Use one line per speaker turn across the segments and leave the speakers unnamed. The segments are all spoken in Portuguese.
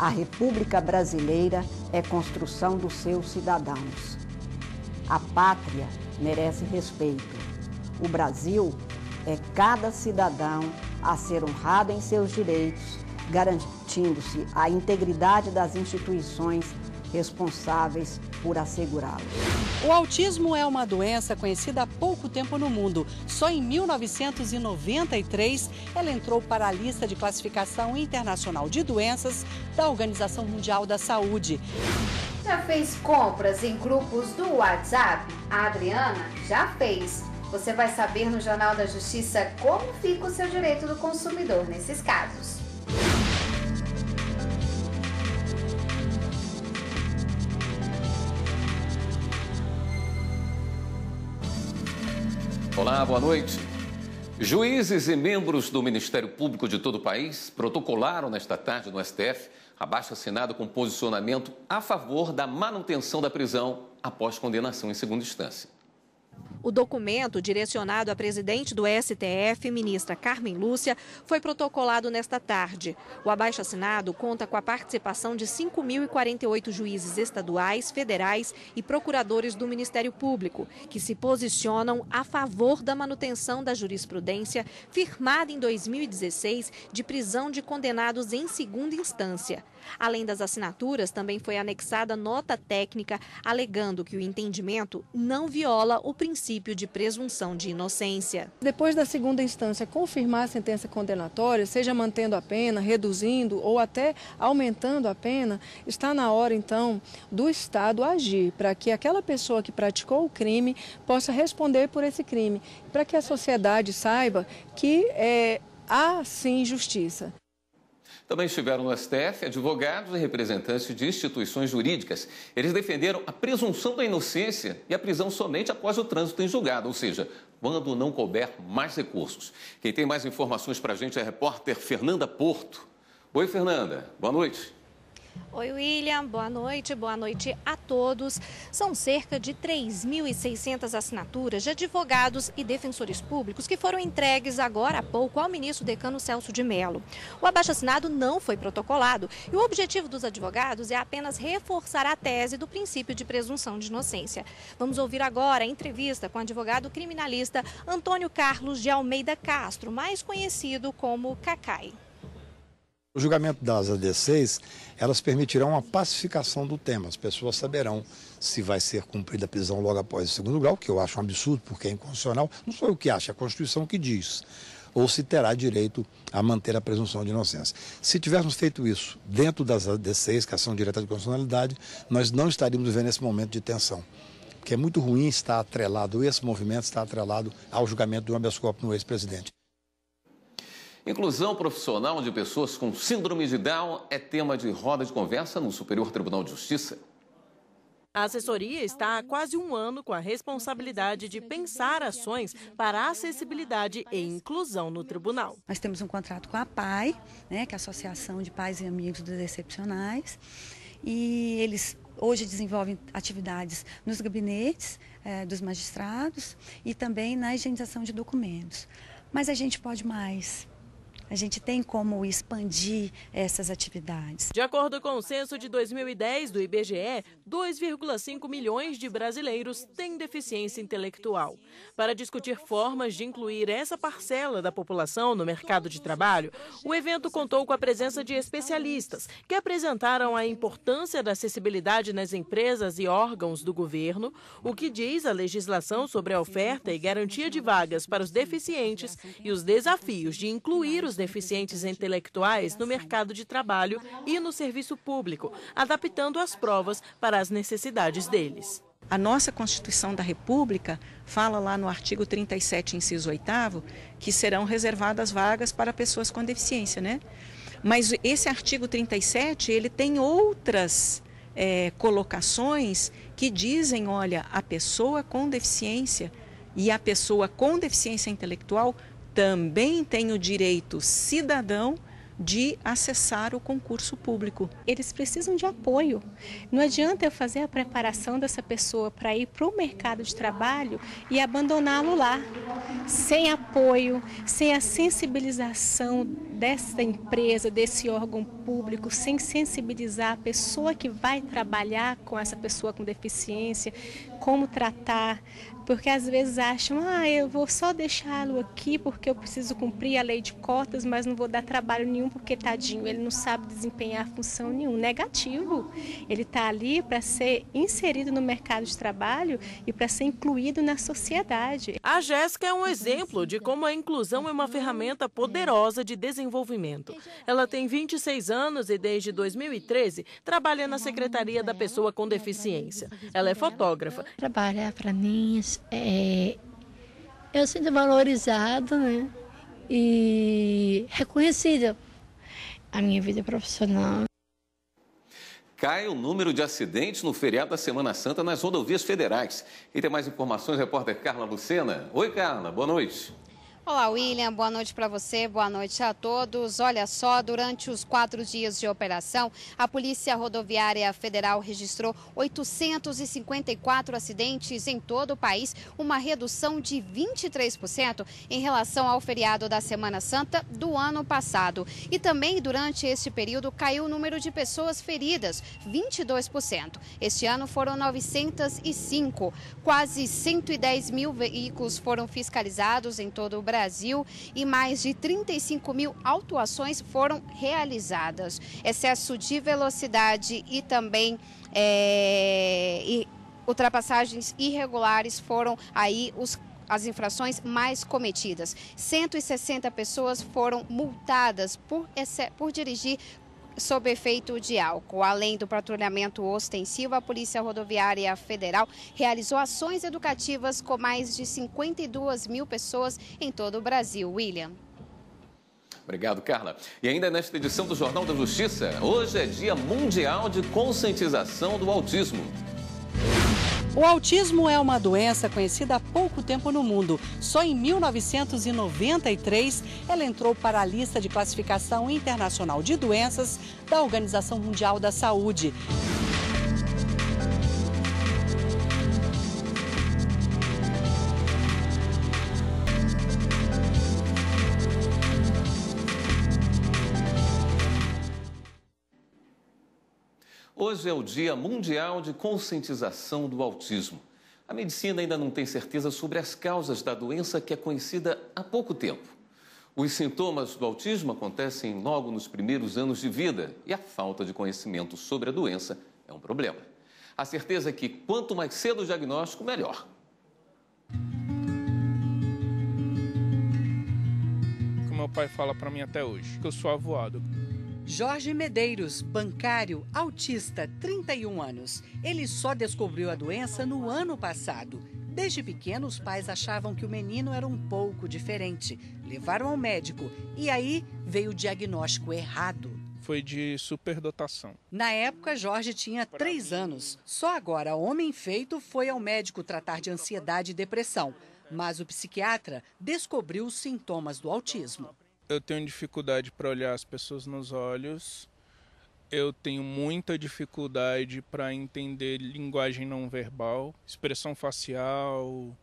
A República Brasileira é construção dos seus cidadãos. A pátria merece respeito. O Brasil é cada cidadão a ser honrado em seus direitos, garantindo-se a integridade das instituições
responsáveis por assegurá-lo. O autismo é uma doença conhecida há pouco tempo no mundo. Só em 1993 ela entrou para a lista de classificação internacional de doenças da Organização Mundial da Saúde. Já fez compras em grupos do WhatsApp? A Adriana já
fez. Você vai saber no Jornal da Justiça como fica o seu direito do consumidor nesses casos.
Olá, boa noite. Juízes e membros do Ministério Público de todo o país protocolaram nesta tarde no STF abaixo assinado com posicionamento a favor da manutenção da prisão após condenação em segunda instância.
O documento, direcionado à presidente do STF, ministra Carmen Lúcia, foi protocolado nesta tarde. O abaixo-assinado conta com a participação de 5.048 juízes estaduais, federais e procuradores do Ministério Público, que se posicionam a favor da manutenção da jurisprudência firmada em 2016 de prisão de condenados em segunda instância. Além das assinaturas, também foi anexada nota técnica alegando que o entendimento não viola o princípio de presunção de inocência.
Depois da segunda instância confirmar a sentença condenatória, seja mantendo a pena, reduzindo ou até aumentando a pena, está na hora então do Estado agir para que aquela pessoa que praticou o crime possa responder por esse crime, para que a sociedade saiba que é, há sim justiça.
Também estiveram no STF advogados e representantes de instituições jurídicas. Eles defenderam a presunção da inocência e a prisão somente após o trânsito em julgado, ou seja, quando não couber mais recursos. Quem tem mais informações para a gente é a repórter Fernanda Porto. Oi, Fernanda. Boa noite.
Oi, William. Boa noite. Boa noite a todos. São cerca de 3.600 assinaturas de advogados e defensores públicos que foram entregues agora há pouco ao ministro decano Celso de Mello. O abaixo-assinado não foi protocolado e o objetivo dos advogados é apenas reforçar a tese do princípio de presunção de inocência. Vamos ouvir agora a entrevista com o advogado criminalista Antônio Carlos de Almeida Castro, mais conhecido como Cacai.
O julgamento das AD6, elas permitirão a pacificação do tema. As pessoas saberão se vai ser cumprida a prisão logo após o segundo grau, que eu acho um absurdo, porque é inconstitucional. Não sou eu que acho, é a Constituição que diz. Ou se terá direito a manter a presunção de inocência. Se tivéssemos feito isso dentro das AD6, que são ação direta de constitucionalidade, nós não estaríamos vendo esse momento de tensão Porque é muito ruim estar atrelado, esse movimento está atrelado ao julgamento do habeas corpus no ex-presidente. Inclusão profissional de pessoas com síndrome de Down é tema de roda de conversa no Superior Tribunal de Justiça.
A assessoria está há quase um ano com a responsabilidade de pensar ações para acessibilidade e inclusão no tribunal.
Nós temos um contrato com a PAI, né, que é a Associação de Pais e Amigos dos Excepcionais, e eles hoje desenvolvem atividades nos gabinetes eh, dos magistrados e também na higienização de documentos. Mas a gente pode mais a gente tem como expandir essas atividades.
De acordo com o censo de 2010 do IBGE, 2,5 milhões de brasileiros têm deficiência intelectual. Para discutir formas de incluir essa parcela da população no mercado de trabalho, o evento contou com a presença de especialistas que apresentaram a importância da acessibilidade nas empresas e órgãos do governo, o que diz a legislação sobre a oferta e garantia de vagas para os deficientes e os desafios de incluir os deficientes intelectuais no mercado de trabalho e no serviço público, adaptando as provas para as necessidades deles. A nossa Constituição da República fala lá no artigo 37, inciso 8, que serão reservadas vagas para pessoas com deficiência, né? Mas esse artigo 37, ele tem outras é, colocações que dizem, olha, a pessoa com deficiência e a pessoa com deficiência intelectual também tem o direito cidadão de acessar o concurso público. Eles precisam de apoio. Não
adianta eu fazer a preparação dessa pessoa para ir para o mercado de trabalho e abandoná-lo lá. Sem apoio, sem a sensibilização dessa empresa, desse órgão público, sem sensibilizar a pessoa que vai trabalhar com essa pessoa com deficiência, como tratar, porque às vezes acham, ah, eu vou só deixá-lo aqui porque eu preciso cumprir a lei de cotas, mas não vou dar trabalho nenhum porque tadinho, ele não sabe desempenhar função nenhuma. Negativo. Ele está ali para ser inserido no mercado de trabalho e para ser incluído na sociedade.
A Jéssica é um exemplo de como a inclusão é uma ferramenta poderosa de desenvolvimento. Ela tem 26 anos e desde 2013 trabalha na Secretaria da Pessoa com Deficiência. Ela é fotógrafa.
trabalha para mim é, eu é sinto assim valorizada né? e reconhecida a minha vida profissional.
Cai o número de acidentes no feriado da Semana Santa nas rodovias federais. E tem mais informações, repórter Carla Lucena. Oi, Carla, boa noite.
Olá, William. Boa noite para você, boa noite a todos. Olha só, durante os quatro dias de operação, a Polícia Rodoviária Federal registrou 854 acidentes em todo o país, uma redução de 23% em relação ao feriado da Semana Santa do ano passado. E também durante este período caiu o número de pessoas feridas, 22%. Este ano foram 905. Quase 110 mil veículos foram fiscalizados em todo o Brasil. Brasil e mais de 35 mil autuações foram realizadas. Excesso de velocidade e também. É, e ultrapassagens irregulares foram aí os as infrações mais cometidas. 160 pessoas foram multadas por, por dirigir sob efeito de álcool. Além do patrulhamento ostensivo, a Polícia Rodoviária Federal realizou ações educativas com mais de 52 mil pessoas em todo o Brasil. William.
Obrigado, Carla. E ainda nesta edição do Jornal da Justiça, hoje é Dia Mundial de Conscientização do Autismo.
O autismo é uma doença conhecida há pouco tempo no mundo. Só em 1993 ela entrou para a lista de classificação internacional de doenças da Organização Mundial da Saúde.
Hoje é o Dia Mundial de Conscientização do Autismo. A medicina ainda não tem certeza sobre as causas da doença que é conhecida há pouco tempo. Os sintomas do autismo acontecem logo nos primeiros anos de vida e a falta de conhecimento sobre a doença é um problema.
A certeza é que quanto mais cedo o diagnóstico, melhor. Como meu pai fala para mim até hoje, que eu sou avoado.
Jorge Medeiros, bancário, autista, 31 anos. Ele só descobriu a doença no ano passado. Desde pequeno, os pais achavam que o menino era um pouco diferente. Levaram ao médico e aí veio o diagnóstico
errado. Foi de superdotação.
Na época, Jorge tinha 3 anos. Só agora, homem feito, foi ao médico tratar de ansiedade e depressão. Mas o psiquiatra descobriu os sintomas do autismo
eu tenho dificuldade para olhar as pessoas nos olhos. Eu tenho muita dificuldade para entender linguagem não verbal, expressão facial,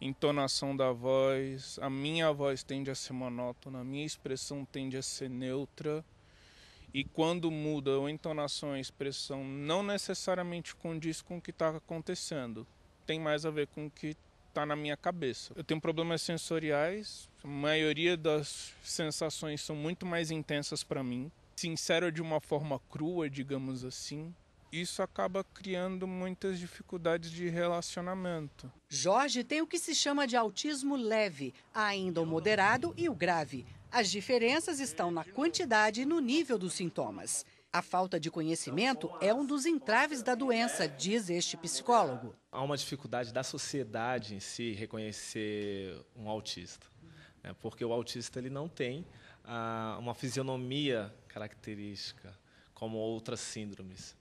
entonação da voz. A minha voz tende a ser monótona, a minha expressão tende a ser neutra. E quando muda a entonação, a expressão não necessariamente condiz com o que está acontecendo. Tem mais a ver com o que está na minha cabeça. Eu tenho problemas sensoriais, a maioria das sensações são muito mais intensas para mim, Sincero de uma forma crua, digamos assim. Isso acaba criando muitas dificuldades de relacionamento. Jorge tem o que se chama de
autismo leve, ainda o moderado e o grave. As diferenças estão na quantidade e no nível dos sintomas. A falta de conhecimento é um dos entraves da doença, diz este psicólogo.
Há uma dificuldade da sociedade em si reconhecer um autista, né? porque o autista ele não tem ah, uma fisionomia característica como outras síndromes.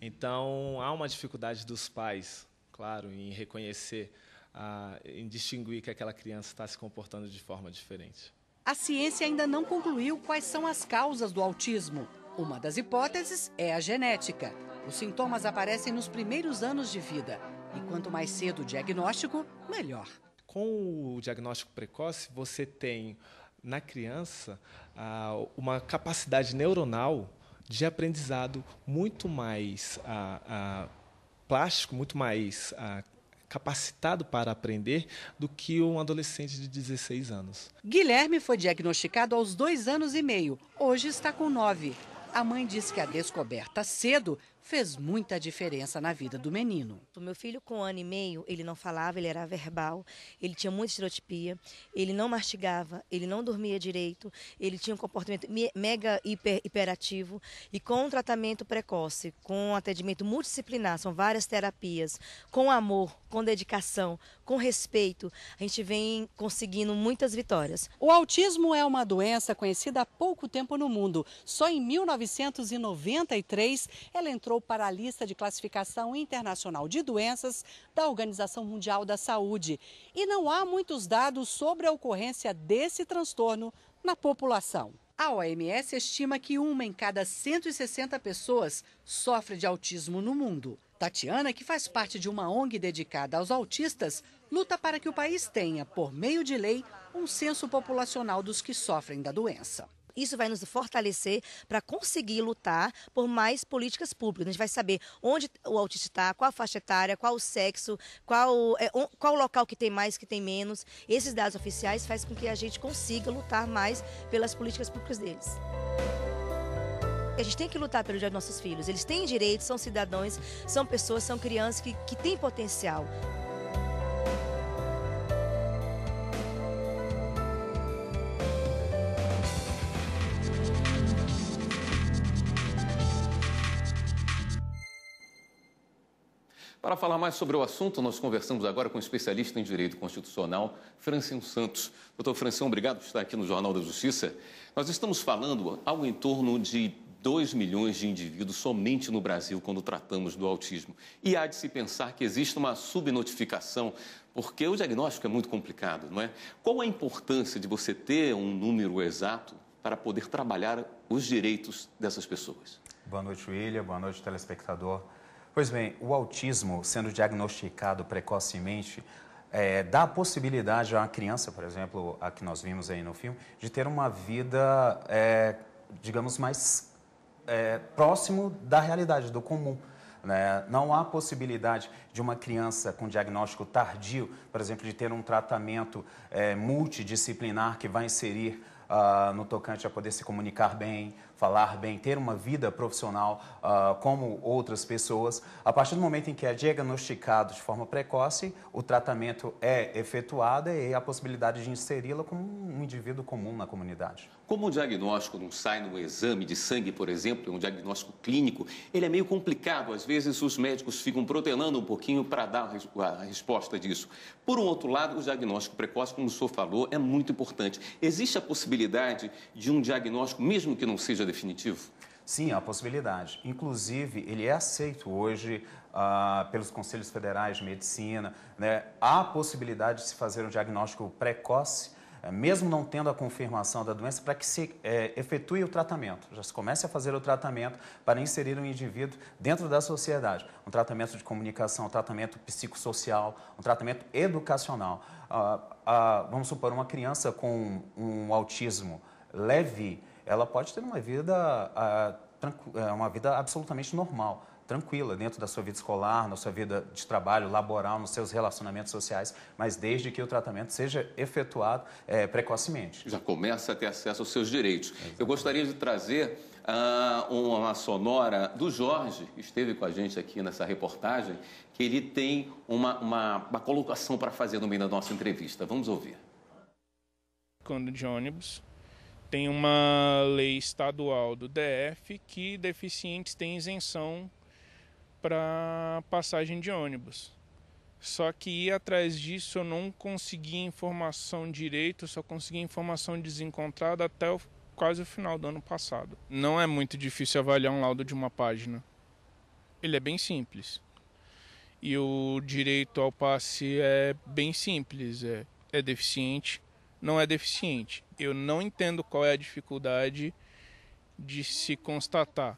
Então há uma dificuldade dos pais, claro, em reconhecer, ah, em distinguir que aquela criança está se comportando de forma diferente.
A ciência ainda não concluiu quais são as causas do autismo. Uma das hipóteses é a genética. Os sintomas aparecem nos primeiros anos de vida. E quanto mais cedo o diagnóstico, melhor.
Com o diagnóstico precoce, você tem na criança ah, uma capacidade neuronal de aprendizado muito mais ah, ah, plástico, muito mais capacitado para aprender do que um adolescente de 16 anos.
Guilherme foi diagnosticado aos dois anos e meio. Hoje está com nove. A mãe diz que a descoberta cedo fez muita diferença na vida do menino.
O meu filho, com um ano e meio, ele não falava, ele era verbal, ele tinha muita estereotipia, ele não mastigava, ele não dormia direito, ele tinha um comportamento mega hiper, hiperativo. E com um tratamento precoce, com um atendimento multidisciplinar, são várias terapias, com amor, com dedicação, com respeito, a gente vem conseguindo muitas vitórias. O autismo é uma doença conhecida há pouco tempo no
mundo. Só em 1993 ela entrou entrou para a lista de classificação internacional de doenças da Organização Mundial da Saúde. E não há muitos dados sobre a ocorrência desse transtorno na população. A OMS estima que uma em cada 160 pessoas sofre de autismo no mundo. Tatiana, que faz parte de uma ONG dedicada aos autistas, luta para que o país tenha, por
meio de lei, um censo populacional dos que sofrem da doença isso vai nos fortalecer para conseguir lutar por mais políticas públicas. A gente vai saber onde o autista está, qual a faixa etária, qual o sexo, qual, é, qual o local que tem mais, que tem menos. Esses dados oficiais faz com que a gente consiga lutar mais pelas políticas públicas deles. A gente tem que lutar pelo direito dos nossos filhos. Eles têm direitos, são cidadãos, são pessoas, são crianças que, que têm potencial.
Para falar mais sobre o assunto, nós conversamos agora com o especialista em direito constitucional, Francião Santos. Doutor Francião, obrigado por estar aqui no Jornal da Justiça. Nós estamos falando algo em torno de 2 milhões de indivíduos somente no Brasil quando tratamos do autismo. E há de se pensar que existe uma subnotificação, porque o diagnóstico é muito complicado, não é? Qual a importância de você ter um número exato para poder trabalhar os direitos dessas pessoas?
Boa noite, William. Boa noite, telespectador Pois bem, o autismo sendo diagnosticado precocemente é, dá a possibilidade a uma criança, por exemplo, a que nós vimos aí no filme, de ter uma vida, é, digamos, mais é, próximo da realidade, do comum. Né? Não há possibilidade de uma criança com diagnóstico tardio, por exemplo, de ter um tratamento é, multidisciplinar que vai inserir ah, no tocante a poder se comunicar bem, falar bem, ter uma vida profissional uh, como outras pessoas. A partir do momento em que é diagnosticado de forma precoce, o tratamento é efetuado e a possibilidade de inseri-la como um indivíduo comum na comunidade.
Como o diagnóstico não sai num exame de sangue, por exemplo, é um diagnóstico clínico, ele é meio complicado. Às vezes os médicos ficam protelando um pouquinho para dar a resposta disso. Por um outro lado, o diagnóstico precoce, como o senhor falou, é muito importante. Existe a possibilidade de um diagnóstico, mesmo que não seja definitivo?
Sim, há possibilidade. Inclusive, ele é aceito hoje ah, pelos conselhos federais de medicina. Né? Há a possibilidade de se fazer um diagnóstico precoce é, mesmo não tendo a confirmação da doença, para que se é, efetue o tratamento, já se comece a fazer o tratamento para inserir o um indivíduo dentro da sociedade. Um tratamento de comunicação, um tratamento psicossocial, um tratamento educacional. Ah, ah, vamos supor, uma criança com um autismo leve, ela pode ter uma vida, ah, é, uma vida absolutamente normal tranquila dentro da sua vida escolar, na sua vida de trabalho, laboral, nos seus relacionamentos sociais, mas desde que o tratamento seja efetuado é, precocemente.
Já começa a ter acesso aos seus direitos. Exatamente. Eu gostaria de trazer uh, uma sonora do Jorge, que esteve com a gente aqui nessa reportagem, que ele tem uma, uma, uma colocação para fazer no meio da nossa entrevista. Vamos
ouvir. Quando de ônibus, tem uma lei estadual do DF que deficientes têm isenção para passagem de ônibus. Só que ir atrás disso eu não consegui informação direito, só consegui informação desencontrada até o, quase o final do ano passado. Não é muito difícil avaliar um laudo de uma página. Ele é bem simples. E o direito ao passe é bem simples, é, é deficiente, não é deficiente. Eu não entendo qual é a dificuldade de se constatar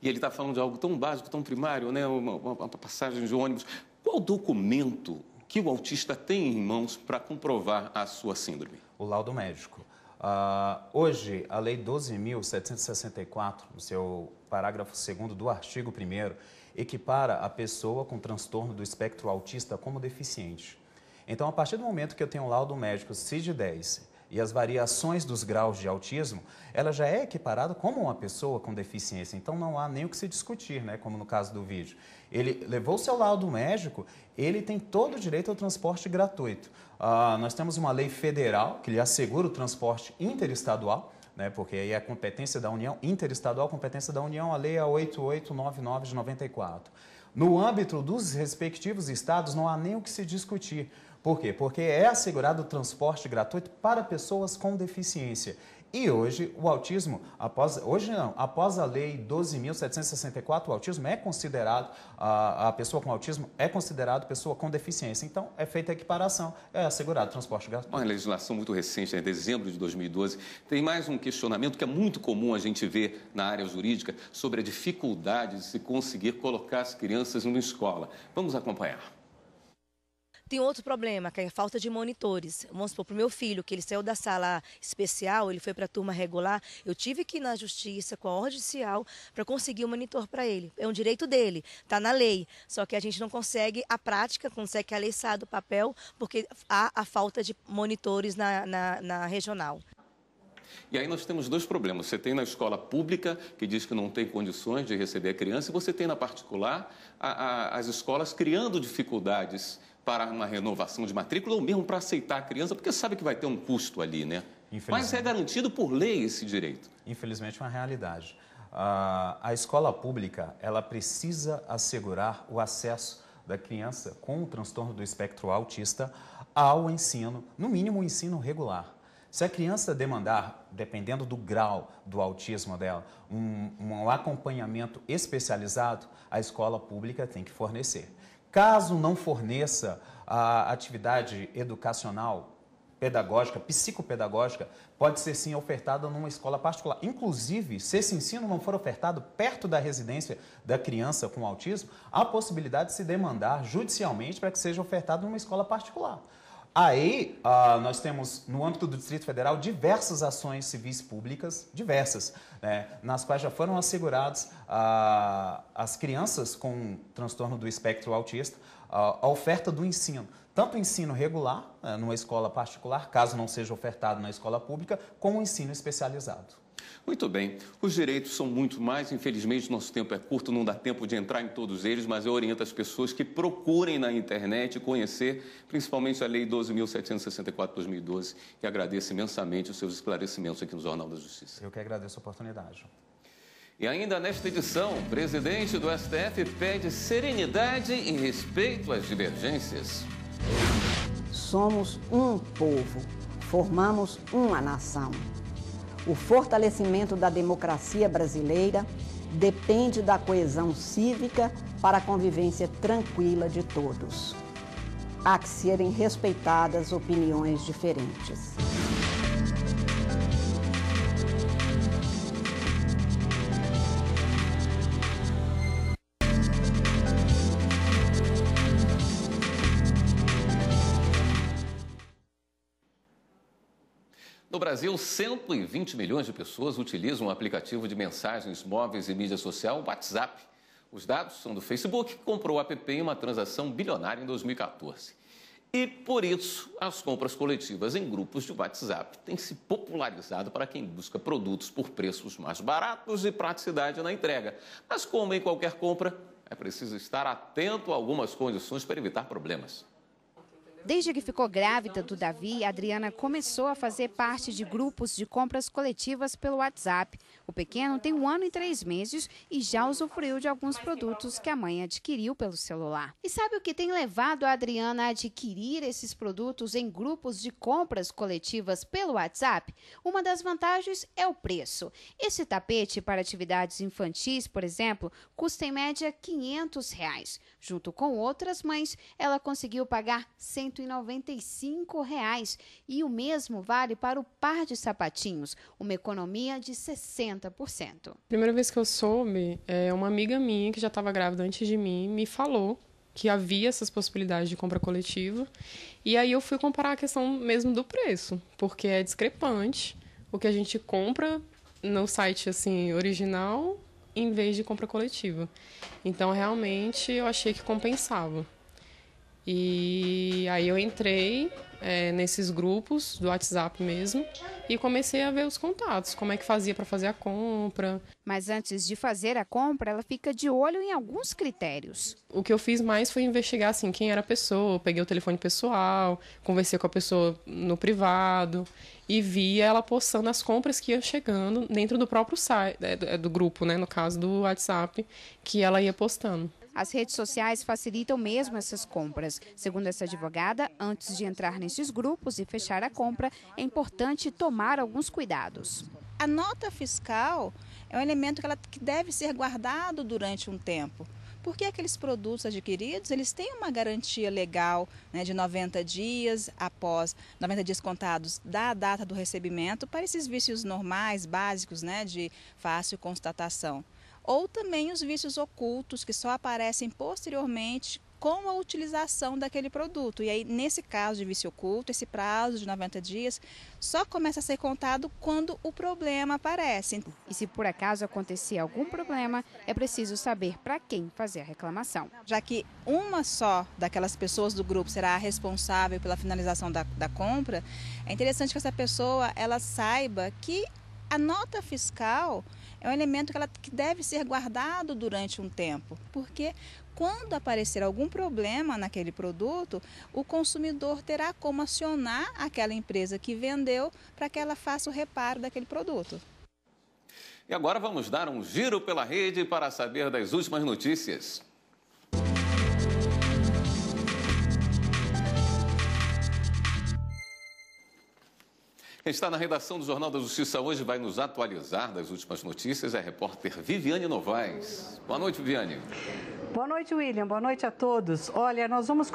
e ele está falando de algo tão básico, tão primário, né? uma, uma, uma passagem de ônibus. Qual documento que o autista tem em mãos para comprovar a sua síndrome?
O laudo médico. Uh, hoje, a Lei 12.764, no seu parágrafo 2 do artigo 1, equipara a pessoa com transtorno do espectro autista como deficiente. Então, a partir do momento que eu tenho um laudo médico CID-10 e as variações dos graus de autismo, ela já é equiparada como uma pessoa com deficiência. Então não há nem o que se discutir, né? como no caso do vídeo. Ele levou seu laudo médico, ele tem todo o direito ao transporte gratuito. Ah, nós temos uma lei federal que lhe assegura o transporte interestadual, né, porque aí é competência da União, interestadual, competência da União, a lei é 8899 de 94. No âmbito dos respectivos estados, não há nem o que se discutir. Por quê? Porque é assegurado o transporte gratuito para pessoas com deficiência. E hoje o autismo, após, hoje não, após a lei 12.764, o autismo é considerado, a, a, pessoa com autismo é considerado pessoa com deficiência. Então, é feita a equiparação, é assegurado o transporte gratuito.
Uma legislação muito recente, em né? dezembro de 2012, tem mais um questionamento que é muito comum a gente ver na área jurídica sobre a dificuldade de se conseguir colocar as crianças numa escola. Vamos acompanhar.
Tem outro problema, que é a falta de monitores. Vamos supor, para o meu filho, que ele saiu da sala especial, ele foi para a turma regular, eu tive que ir na justiça com a ordem judicial para conseguir um monitor para ele. É um direito dele, está na lei. Só que a gente não consegue a prática, consegue que a lei saia do papel, porque há a falta de monitores na, na, na regional.
E aí nós temos dois problemas. Você tem na escola pública, que diz que não tem condições de receber a criança, e você tem na particular a, a, as escolas criando dificuldades para uma renovação de matrícula ou mesmo para aceitar a criança, porque sabe que vai ter um custo ali, né? Mas é garantido por lei esse direito.
Infelizmente, é uma realidade. Uh, a escola pública ela precisa assegurar o acesso da criança com o transtorno do espectro autista ao ensino, no mínimo o ensino regular. Se a criança demandar, dependendo do grau do autismo dela, um, um acompanhamento especializado, a escola pública tem que fornecer caso não forneça a atividade educacional, pedagógica, psicopedagógica, pode ser sim ofertada numa escola particular. Inclusive, se esse ensino não for ofertado perto da residência da criança com autismo, há possibilidade de se demandar judicialmente para que seja ofertado numa escola particular. Aí, uh, nós temos, no âmbito do Distrito Federal, diversas ações civis públicas, diversas, né, nas quais já foram assegurados uh, ah, as crianças com transtorno do espectro autista uh, a oferta do ensino. Tanto o ensino regular, né, numa escola particular, caso não seja ofertado na escola pública, como o ensino especializado.
Muito bem, os direitos são muito mais, infelizmente nosso tempo é curto, não dá tempo de entrar em todos eles, mas eu oriento as pessoas que procurem na internet conhecer, principalmente a Lei 12.764-2012, e agradeço imensamente os seus esclarecimentos aqui no Jornal da Justiça.
Eu que agradeço a oportunidade.
E ainda nesta edição, o presidente do STF pede serenidade e respeito às divergências.
Somos
um povo, formamos uma nação. O fortalecimento da democracia brasileira depende da coesão cívica para a convivência tranquila de todos. Há que serem respeitadas opiniões diferentes.
Brasil, 120 milhões de pessoas utilizam o aplicativo de mensagens móveis e mídia social, WhatsApp. Os dados são do Facebook, que comprou o app em uma transação bilionária em 2014. E por isso, as compras coletivas em grupos de WhatsApp têm se popularizado para quem busca produtos por preços mais baratos e praticidade na entrega. Mas, como em qualquer compra, é preciso estar atento a algumas condições para evitar problemas.
Desde que ficou grávida do Davi, Adriana começou a fazer parte de grupos de compras coletivas pelo WhatsApp. O pequeno tem um ano e três meses e já usufruiu de alguns produtos que a mãe adquiriu pelo celular. E sabe o que tem levado a Adriana a adquirir esses produtos em grupos de compras coletivas pelo WhatsApp? Uma das vantagens é o preço. Esse tapete para atividades infantis, por exemplo, custa em média 500 reais. Junto com outras mães, ela conseguiu pagar 100 195 reais e o mesmo vale para o par de sapatinhos, uma economia de 60%.
Primeira vez que eu soube, é, uma amiga minha que já estava grávida antes de mim me falou que havia essas possibilidades de compra coletiva. E aí eu fui comparar a questão mesmo do preço, porque é discrepante o que a gente compra no site assim original em vez de compra coletiva. Então realmente eu achei que compensava. E aí eu entrei é, nesses grupos do WhatsApp mesmo e comecei a ver os contatos, como é que fazia para fazer a compra.
Mas antes de
fazer a compra, ela fica de olho em alguns critérios. O que eu fiz mais foi investigar assim quem era a pessoa, eu peguei o telefone pessoal, conversei com a pessoa no privado e via ela postando as compras que iam chegando dentro do próprio site é, é, do grupo, né, no caso do WhatsApp, que ela ia postando.
As redes sociais facilitam mesmo essas compras.
Segundo essa advogada, antes de entrar nesses
grupos e fechar a compra, é importante tomar alguns cuidados. A nota fiscal é um elemento que, ela, que deve ser guardado durante um tempo porque aqueles produtos adquiridos eles têm uma garantia legal né, de 90 dias após 90 dias contados da data do recebimento para esses vícios normais, básicos, né, de fácil constatação ou também os vícios ocultos que só aparecem posteriormente com a utilização daquele produto. E aí, nesse caso de vício oculto, esse prazo de 90 dias só começa a ser contado quando o problema aparece. E se por acaso acontecer algum problema, é preciso saber para quem fazer a reclamação. Já que uma só daquelas pessoas do grupo será a responsável pela finalização da, da compra, é interessante que essa pessoa ela saiba que a nota fiscal é um elemento que, ela, que deve ser guardado durante um tempo, porque quando aparecer algum problema naquele produto, o consumidor terá como acionar aquela empresa que vendeu para que ela faça o reparo daquele produto.
E agora vamos dar um giro pela rede para saber das últimas notícias. Está na redação do Jornal da Justiça hoje, vai nos atualizar das últimas notícias é a repórter Viviane Novaes. Boa noite, Viviane.
Boa noite, William. Boa noite a todos. Olha, nós vamos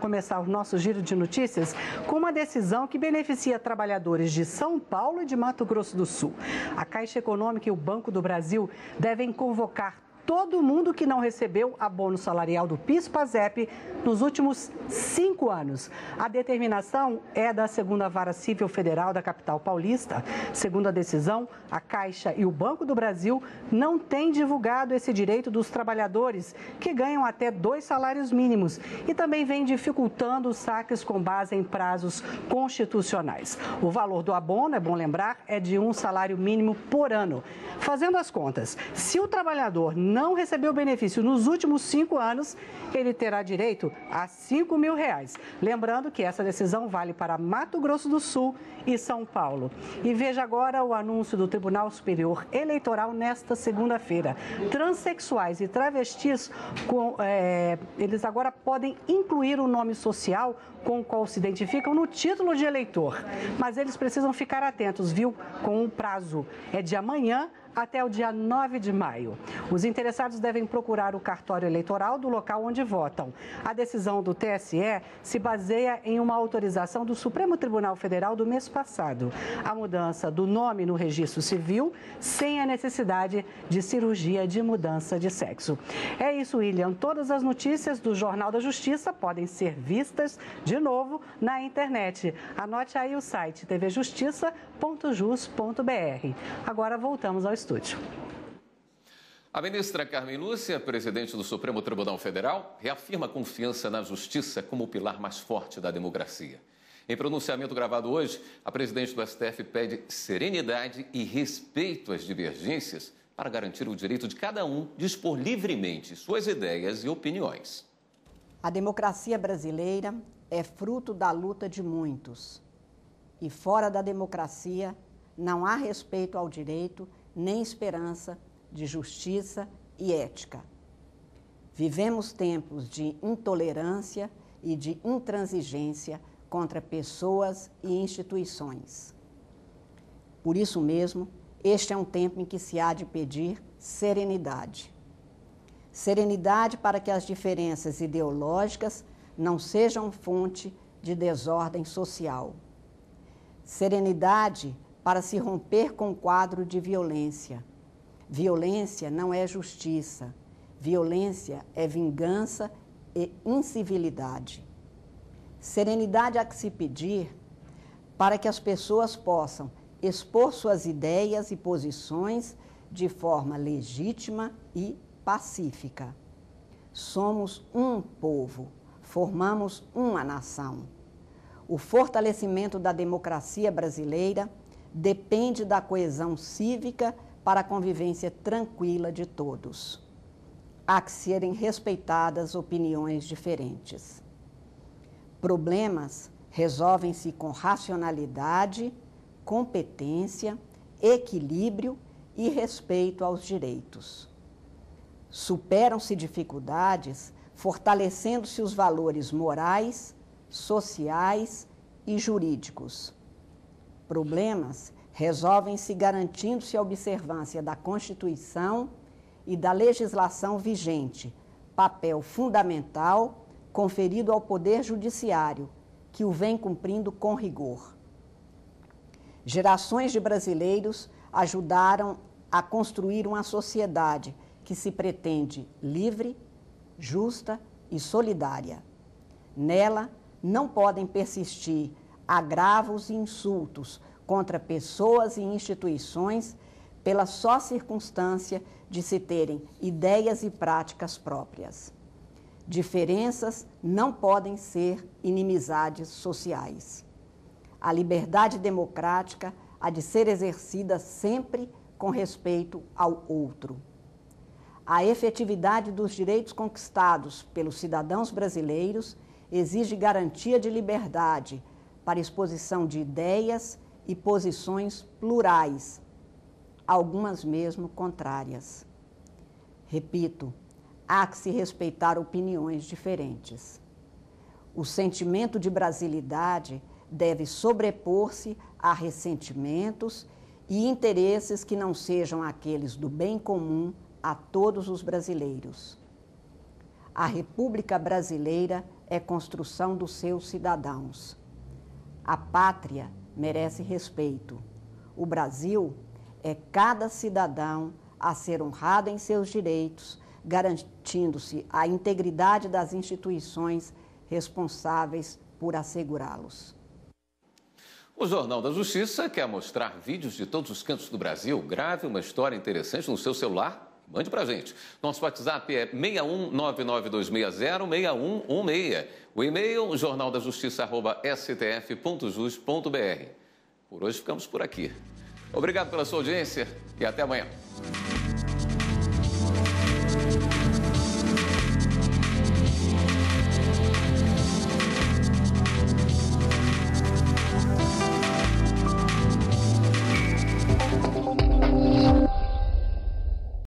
começar o nosso giro de notícias com uma decisão que beneficia trabalhadores de São Paulo e de Mato Grosso do Sul. A Caixa Econômica e o Banco do Brasil devem convocar todo mundo que não recebeu abono salarial do PIS-PASEP nos últimos cinco anos. A determinação é da segunda vara civil federal da capital paulista. Segundo a decisão, a Caixa e o Banco do Brasil não têm divulgado esse direito dos trabalhadores que ganham até dois salários mínimos e também vem dificultando os saques com base em prazos constitucionais. O valor do abono, é bom lembrar, é de um salário mínimo por ano. Fazendo as contas, se o trabalhador não recebeu benefício nos últimos cinco anos, ele terá direito a cinco mil reais. Lembrando que essa decisão vale para Mato Grosso do Sul e São Paulo. E veja agora o anúncio do Tribunal Superior Eleitoral nesta segunda-feira. transexuais e travestis, com, é, eles agora podem incluir o nome social com o qual se identificam no título de eleitor. Mas eles precisam ficar atentos, viu? Com o prazo é de amanhã até o dia 9 de maio. Os interessados devem procurar o cartório eleitoral do local onde votam. A decisão do TSE se baseia em uma autorização do Supremo Tribunal Federal do mês passado. A mudança do nome no registro civil sem a necessidade de cirurgia de mudança de sexo. É isso, William. Todas as notícias do Jornal da Justiça podem ser vistas de novo na internet. Anote aí o site tvjustiça.jus.br. Agora voltamos ao estúdio.
A ministra Carmen Lúcia, presidente do Supremo Tribunal Federal, reafirma a confiança na justiça como o pilar mais forte da democracia. Em pronunciamento gravado hoje, a presidente do STF pede serenidade e respeito às divergências para garantir o direito de cada um de expor livremente suas ideias e opiniões.
A democracia brasileira é fruto da luta de muitos. E fora da democracia, não há respeito ao direito nem esperança de justiça e ética. Vivemos tempos de intolerância e de intransigência contra pessoas e instituições. Por isso mesmo, este é um tempo em que se há de pedir serenidade. Serenidade para que as diferenças ideológicas não sejam fonte de desordem social. Serenidade para se romper com o quadro de violência. Violência não é justiça, violência é vingança e incivilidade. Serenidade há que se pedir para que as pessoas possam expor suas ideias e posições de forma legítima e pacífica. Somos um povo, formamos uma nação. O fortalecimento da democracia brasileira depende da coesão cívica para a convivência tranquila de todos. Há que serem respeitadas opiniões diferentes. Problemas resolvem-se com racionalidade, competência, equilíbrio e respeito aos direitos. Superam-se dificuldades fortalecendo-se os valores morais, sociais e jurídicos problemas resolvem-se garantindo-se a observância da Constituição e da legislação vigente, papel fundamental conferido ao Poder Judiciário, que o vem cumprindo com rigor. Gerações de brasileiros ajudaram a construir uma sociedade que se pretende livre, justa e solidária. Nela não podem persistir agravos e insultos contra pessoas e instituições pela só circunstância de se terem ideias e práticas próprias. Diferenças não podem ser inimizades sociais. A liberdade democrática há de ser exercida sempre com respeito ao outro. A efetividade dos direitos conquistados pelos cidadãos brasileiros exige garantia de liberdade para exposição de ideias e posições plurais, algumas mesmo contrárias. Repito, há que se respeitar opiniões diferentes. O sentimento de brasilidade deve sobrepor-se a ressentimentos e interesses que não sejam aqueles do bem comum a todos os brasileiros. A República Brasileira é construção dos seus cidadãos. A pátria merece respeito. O Brasil é cada cidadão a ser honrado em seus direitos, garantindo-se a integridade das instituições responsáveis por assegurá-los.
O Jornal da Justiça quer mostrar vídeos de todos os cantos do Brasil. Grave uma história interessante no seu celular Mande para a gente. Nosso WhatsApp é 61992606116. O e-mail jornaldajustiça.stf.jus.br. Por hoje ficamos por aqui. Obrigado pela sua audiência e até amanhã.